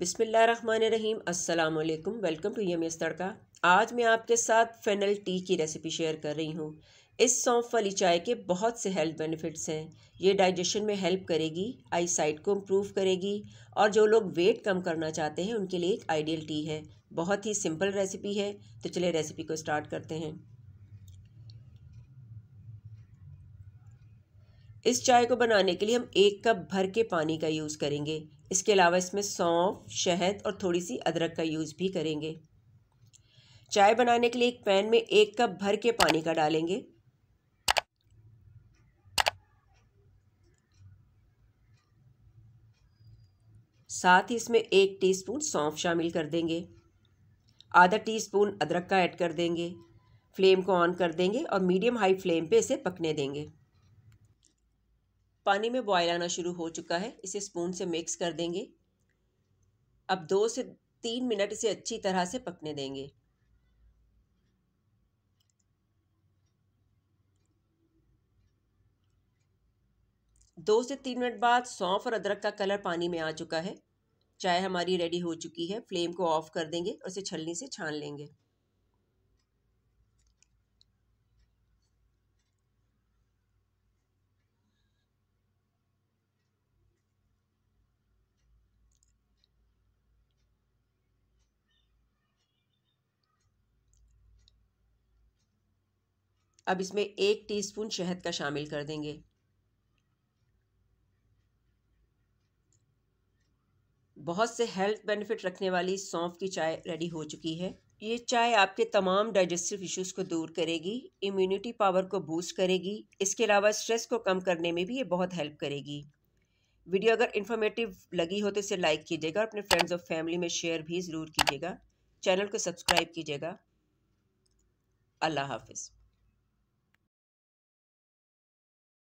बिसमीम अल्लाम welcome to S तड़का आज मैं आपके साथ फेनल टी की रेसिपी शेयर कर रही हूँ इस सौंफ वाली चाय के बहुत से हेल्थ बेनिफिट्स हैं ये डाइजेशन में हेल्प करेगी आई साइट को इम्प्रूव करेगी और जो लोग वेट कम करना चाहते हैं उनके लिए एक आइडियल टी है बहुत ही सिंपल रेसिपी है तो चलिए रेसिपी को स्टार्ट करते हैं इस चाय को बनाने के लिए हम एक कप भर के पानी का यूज़ करेंगे इसके अलावा इसमें सौंफ शहद और थोड़ी सी अदरक का यूज़ भी करेंगे चाय बनाने के लिए एक पैन में एक कप भर के पानी का डालेंगे साथ ही इसमें एक टीस्पून सौंफ शामिल कर देंगे आधा टीस्पून अदरक का ऐड कर देंगे फ्लेम को ऑन कर देंगे और मीडियम हाई फ्लेम पे इसे पकने देंगे पानी में बॉयल आना शुरू हो चुका है इसे स्पून से मिक्स कर देंगे अब दो से तीन मिनट इसे अच्छी तरह से पकने देंगे दो से तीन मिनट बाद सौंफ और अदरक का कलर पानी में आ चुका है चाय हमारी रेडी हो चुकी है फ्लेम को ऑफ कर देंगे और इसे छलनी से छान लेंगे अब इसमें एक टीस्पून शहद का शामिल कर देंगे बहुत से हेल्थ बेनिफिट रखने वाली सौंफ की चाय रेडी हो चुकी है ये चाय आपके तमाम डाइजेस्टिव इश्यूज को दूर करेगी इम्यूनिटी पावर को बूस्ट करेगी इसके अलावा स्ट्रेस को कम करने में भी ये बहुत हेल्प करेगी वीडियो अगर इन्फॉर्मेटिव लगी हो तो इसे लाइक कीजिएगा और अपने फ्रेंड्स और फैमिली में शेयर भी ज़रूर कीजिएगा चैनल को सब्सक्राइब कीजिएगा अल्लाह हाफिज़